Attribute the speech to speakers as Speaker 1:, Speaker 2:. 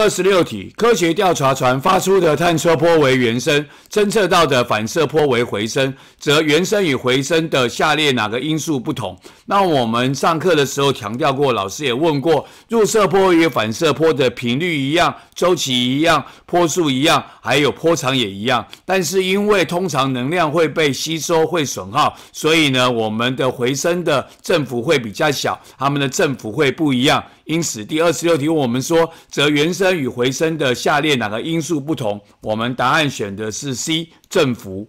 Speaker 1: 二十六题，科学调查船发出的探测波为原声，侦测到的反射波为回声，则原声与回声的下列哪个因素不同？那我们上课的时候强调过，老师也问过，入射波与反射波的频率一样，周期一样，波速一样，还有波长也一样。但是因为通常能量会被吸收，会损耗，所以呢，我们的回声的振幅会比较小，它们的振幅会不一样。因此，第二十六题我们说，则原声。与回升的下列哪个因素不同？我们答案选的是 C，振幅。